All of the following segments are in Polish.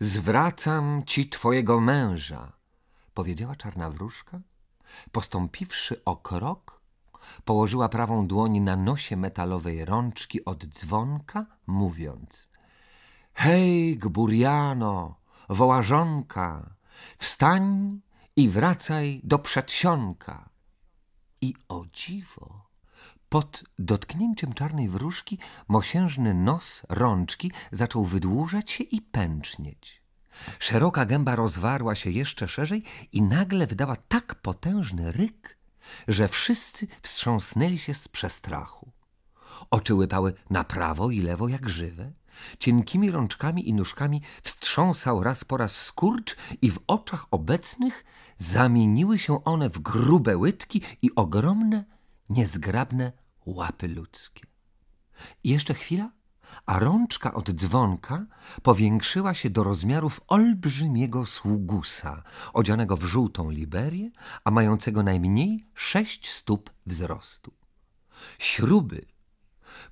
Zwracam ci twojego męża, powiedziała czarna wróżka. Postąpiwszy o krok, położyła prawą dłoń na nosie metalowej rączki od dzwonka, mówiąc: Hej, Gburiano, wołażonka, wstań i wracaj do przedsionka. I o dziwo pod dotknięciem czarnej wróżki mosiężny nos rączki zaczął wydłużać się i pęcznieć. Szeroka gęba rozwarła się jeszcze szerzej i nagle wydała tak potężny ryk, że wszyscy wstrząsnęli się z przestrachu. Oczy łypały na prawo i lewo jak żywe. Cienkimi rączkami i nóżkami wstrząsał raz po raz skurcz i w oczach obecnych zamieniły się one w grube łydki i ogromne niezgrabne łapy ludzkie. I jeszcze chwila, a rączka od dzwonka powiększyła się do rozmiarów olbrzymiego sługusa, odzianego w żółtą liberię, a mającego najmniej sześć stóp wzrostu. Śruby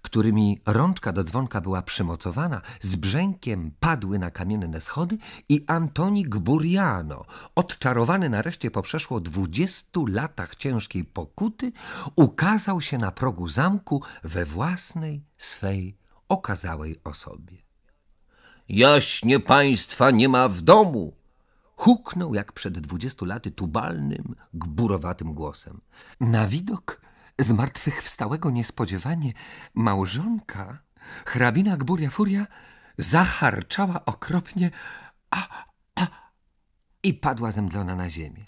którymi rączka do dzwonka była przymocowana, z brzękiem padły na kamienne schody i Antoni Gburiano, odczarowany nareszcie po przeszło dwudziestu latach ciężkiej pokuty, ukazał się na progu zamku we własnej, swej, okazałej osobie. Jaśnie państwa nie ma w domu! Huknął jak przed dwudziestu laty tubalnym, gburowatym głosem. Na widok zmartwychwstałego niespodziewanie małżonka, hrabina Gburia Furia zacharczała okropnie a, a, i padła zemdlona na ziemię.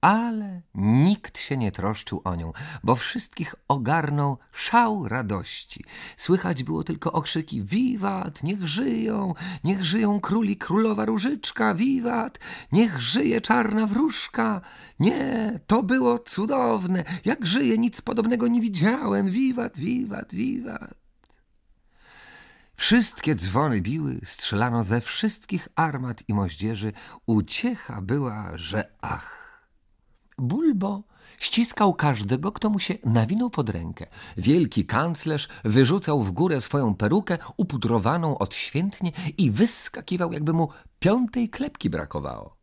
Ale nikt się nie troszczył o nią, bo wszystkich ogarnął szał radości. Słychać było tylko okrzyki: Wiwat, niech żyją, niech żyją króli królowa różyczka, wiwat, niech żyje czarna wróżka. Nie, to było cudowne. Jak żyje, nic podobnego nie widziałem. Wiwat, wiwat, wiwat. Wszystkie dzwony biły, strzelano ze wszystkich armat i moździerzy. Uciecha była, że ach. Bulbo ściskał każdego, kto mu się nawinął pod rękę. Wielki kanclerz wyrzucał w górę swoją perukę upudrowaną odświętnie i wyskakiwał, jakby mu piątej klepki brakowało.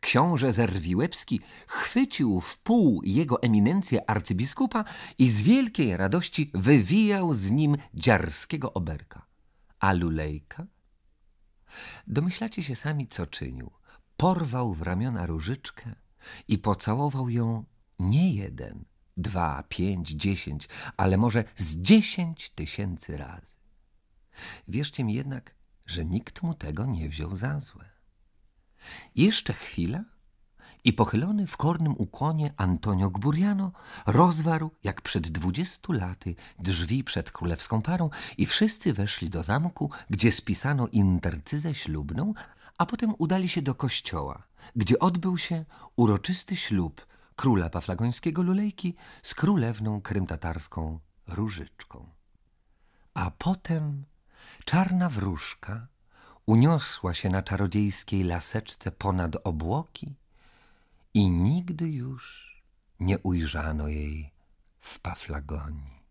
Książę Zerwiłebski chwycił w pół jego eminencję arcybiskupa i z wielkiej radości wywijał z nim dziarskiego oberka. A Lulejka? Domyślacie się sami, co czynił. Porwał w ramiona różyczkę, i pocałował ją nie jeden, dwa, pięć, dziesięć, ale może z dziesięć tysięcy razy. Wierzcie mi jednak, że nikt mu tego nie wziął za złe. Jeszcze chwila i pochylony w kornym ukłonie Antonio Gburiano rozwarł, jak przed dwudziestu laty, drzwi przed królewską parą i wszyscy weszli do zamku, gdzie spisano intercyzę ślubną, a potem udali się do kościoła, gdzie odbył się uroczysty ślub króla paflagońskiego Lulejki z królewną krymtatarską Różyczką. A potem czarna wróżka uniosła się na czarodziejskiej laseczce ponad obłoki, i nigdy już nie ujrzano jej w Paflagonii.